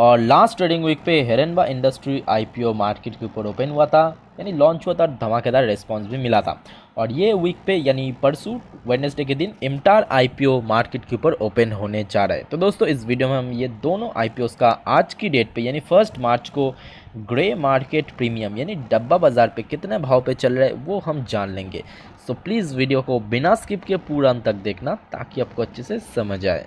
और last trading week पे हेरनबा industry IPO market के ऊपर ओपन हुआ था यानी लॉन्च हुआ था धमाकेदार रेस्पॉन्स भी मिला था और ये वीक पे यानी परसों वेडनेसडे के दिन इमटार आईपीओ मार्केट के ऊपर ओपन होने जा रहा है तो दोस्तों इस वीडियो में हम ये दोनों आईपीओस का आज की डेट पे यानी फर्स्ट मार्च को ग्रे मार्केट प्रीमियम यानी डब्बा बाज़ार पे कितने भाव पे चल रहा है वो हम जान लेंगे सो प्लीज़ वीडियो को बिना स्किप के पूरा अंत तक देखना ताकि आपको अच्छे से समझ आए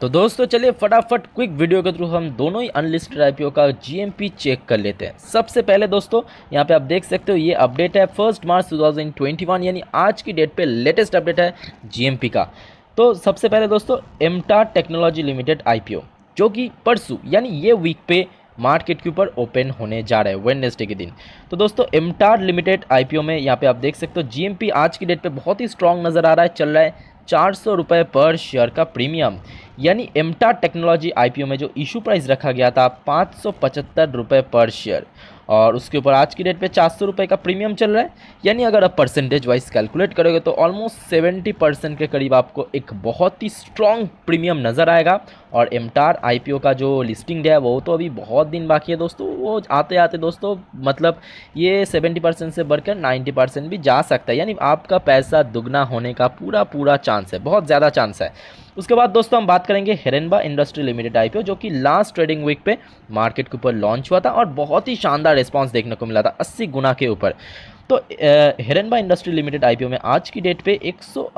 तो दोस्तों चलिए फटाफट क्विक वीडियो के थ्रू हम दोनों ही अनलिस्टेड आईपीओ का जीएमपी चेक कर लेते हैं सबसे पहले दोस्तों यहाँ पे आप देख सकते हो ये अपडेट है फर्स्ट मार्च 2021 यानी आज की डेट पे लेटेस्ट अपडेट है जीएमपी का तो सबसे पहले दोस्तों एमटा टेक्नोलॉजी लिमिटेड आईपीओ जो कि परसू यानी ये वीक पे मार्केट के ऊपर ओपन होने जा रहा है वेडनेसडे के दिन तो दोस्तों एमटार लिमिटेड आईपीओ में यहाँ पे आप देख सकते हो जीएमपी आज की डेट पे बहुत ही स्ट्रांग नज़र आ रहा है चल रहा है चार सौ रुपये पर शेयर का प्रीमियम यानी एमटा टेक्नोलॉजी आईपीओ में जो इशू प्राइस रखा गया था पाँच सौ पचहत्तर रुपये पर शेयर और उसके ऊपर आज की डेट पे चार सौ रुपये का प्रीमियम चल रहा है यानी अगर आप परसेंटेज वाइज कैलकुलेट करोगे तो ऑलमोस्ट सेवेंटी परसेंट के करीब आपको एक बहुत ही स्ट्रॉन्ग प्रीमियम नज़र आएगा और एमटार आईपीओ का जो लिस्टिंग डे है वो तो अभी बहुत दिन बाकी है दोस्तों वो आते आते दोस्तों मतलब ये सेवेंटी परसेंट से बढ़कर नाइन्टी परसेंट भी जा सकता है यानी आपका पैसा दुगना होने का पूरा पूरा चांस है बहुत ज़्यादा चांस है उसके बाद दोस्तों हम बात करेंगे हेरेनबा इंडस्ट्री लिमिटेड आईपीओ जो कि लास्ट ट्रेडिंग वीक पे मार्केट के ऊपर लॉन्च हुआ था और बहुत ही शानदार रिस्पॉन्स देखने को मिला था अस्सी गुना के ऊपर तो हेरेनबा इंडस्ट्री लिमिटेड आईपीओ में आज की डेट पे एक सौ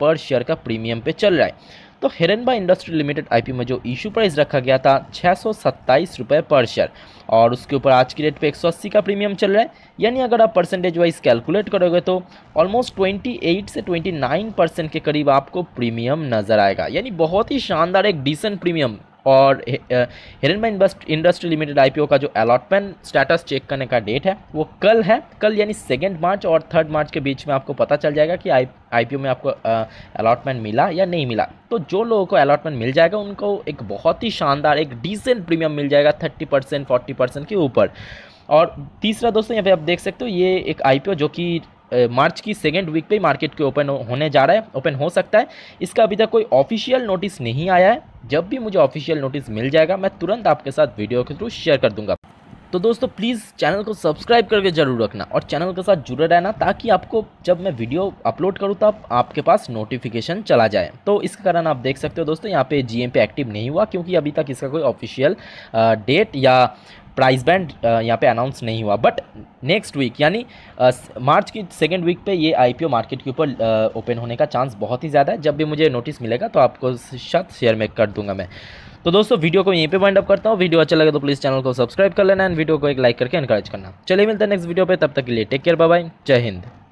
पर शेयर का प्रीमियम पे चल रहा है तो हिरनबा इंडस्ट्री लिमिटेड आईपी में जो इशू प्राइस रखा गया था छः रुपए पर शेयर और उसके ऊपर आज की डेट पे 180 का प्रीमियम चल रहा है यानी अगर आप परसेंटेज वाइज कैलकुलेट करोगे तो ऑलमोस्ट 28 से 29 परसेंट के करीब आपको प्रीमियम नज़र आएगा यानी बहुत ही शानदार एक डिसेंट प्रीमियम और हिरनबाई इंडस्ट्री लिमिटेड आईपीओ का जो अलॉटमेंट स्टेटस चेक करने का डेट है वो कल है कल यानी सेकेंड मार्च और थर्ड मार्च के बीच में आपको पता चल जाएगा कि आई आईपीओ में आपको अलॉटमेंट मिला या नहीं मिला तो जो लोगों को अलॉटमेंट मिल जाएगा उनको एक बहुत ही शानदार एक डिसेंट प्रीमियम मिल जाएगा थर्टी परसेंट फोर्टी परसेंट के ऊपर और तीसरा दोस्तों यहाँ पे आप देख सकते हो ये एक आईपीओ जो कि मार्च की सेकेंड वीक पे ही मार्केट के ओपन होने जा रहा है ओपन हो सकता है इसका अभी तक कोई ऑफिशियल नोटिस नहीं आया है जब भी मुझे ऑफिशियल नोटिस मिल जाएगा मैं तुरंत आपके साथ वीडियो के थ्रू शेयर कर दूंगा तो दोस्तों प्लीज़ चैनल को सब्सक्राइब करके जरूर रखना और चैनल के साथ जुड़े रहना ताकि आपको जब मैं वीडियो अपलोड करूँ तब आपके पास नोटिफिकेशन चला जाए तो इसके कारण आप देख सकते हो दोस्तों यहाँ पे जीएम पे एक्टिव नहीं हुआ क्योंकि अभी तक इसका कोई ऑफिशियल डेट या प्राइस बैंड uh, यहाँ पे अनाउंस नहीं हुआ बट नेक्स्ट वीक यानी मार्च uh, की सेकेंड वीक पे ये आईपीओ मार्केट के ऊपर ओपन uh, होने का चांस बहुत ही ज़्यादा है जब भी मुझे नोटिस मिलेगा तो आपको शायद शेयर में कर दूंगा मैं तो दोस्तों वीडियो को यहीं पे वाइंड अप करता हूँ वीडियो अच्छा लगे तो प्लीज़ चैनल को सब्सक्राइब कर लेना एंड वीडियो को एक लाइक करके इनकरेज करना चलिए मिलते हैं नेक्स्ट वीडियो पर तब तक के लिए टेक केयर बाय जय हिंद